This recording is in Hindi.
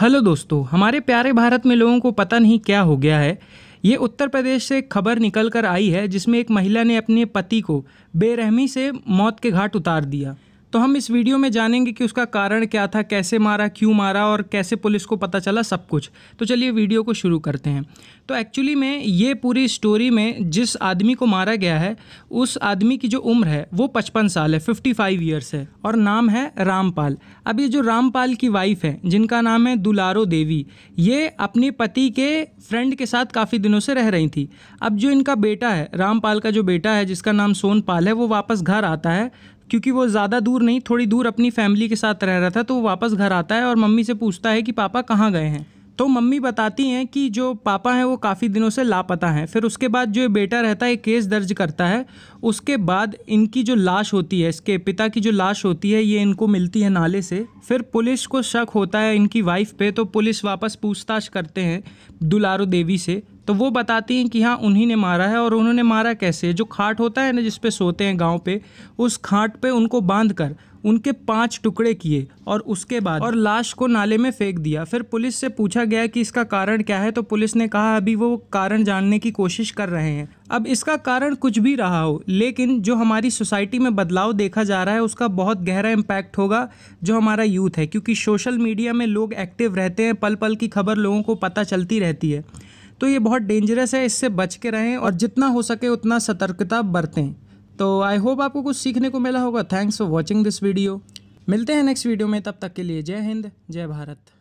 हेलो दोस्तों हमारे प्यारे भारत में लोगों को पता नहीं क्या हो गया है ये उत्तर प्रदेश से खबर निकल कर आई है जिसमें एक महिला ने अपने पति को बेरहमी से मौत के घाट उतार दिया तो हम इस वीडियो में जानेंगे कि उसका कारण क्या था कैसे मारा क्यों मारा और कैसे पुलिस को पता चला सब कुछ तो चलिए वीडियो को शुरू करते हैं तो एक्चुअली में ये पूरी स्टोरी में जिस आदमी को मारा गया है उस आदमी की जो उम्र है वो पचपन साल है फिफ्टी फाइव ईयर्स है और नाम है रामपाल अब ये जो रामपाल की वाइफ है जिनका नाम है दुलारो देवी ये अपने पति के फ्रेंड के साथ काफ़ी दिनों से रह रही थी अब जो इनका बेटा है रामपाल का जो बेटा है जिसका नाम सोनपाल है वो वापस घर आता है क्योंकि वो ज़्यादा दूर नहीं थोड़ी दूर अपनी फैमिली के साथ रह रहा था तो वो वापस घर आता है और मम्मी से पूछता है कि पापा कहाँ गए हैं तो मम्मी बताती हैं कि जो पापा हैं वो काफ़ी दिनों से लापता हैं फिर उसके बाद जो बेटा रहता है केस दर्ज करता है उसके बाद इनकी जो लाश होती है इसके पिता की जो लाश होती है ये इनको मिलती है नाले से फिर पुलिस को शक होता है इनकी वाइफ पे तो पुलिस वापस पूछताछ करते हैं दुलारो देवी से तो वो बताती हैं कि हाँ उन्हीं ने मारा है और उन्होंने मारा कैसे जो खाट होता है ना जिस पे सोते हैं गांव पे उस खाट पे उनको बांध कर उनके पांच टुकड़े किए और उसके बाद और लाश को नाले में फेंक दिया फिर पुलिस से पूछा गया कि इसका कारण क्या है तो पुलिस ने कहा अभी वो कारण जानने की कोशिश कर रहे हैं अब इसका कारण कुछ भी रहा हो लेकिन जो हमारी सोसाइटी में बदलाव देखा जा रहा है उसका बहुत गहरा इम्पैक्ट होगा जो हमारा यूथ है क्योंकि सोशल मीडिया में लोग एक्टिव रहते हैं पल पल की खबर लोगों को पता चलती रहती है तो ये बहुत डेंजरस है इससे बच के रहें और जितना हो सके उतना सतर्कता बरतें तो आई होप आपको कुछ सीखने को मिला होगा thanks for watching this video मिलते हैं नेक्स्ट वीडियो में तब तक के लिए जय हिंद जय भारत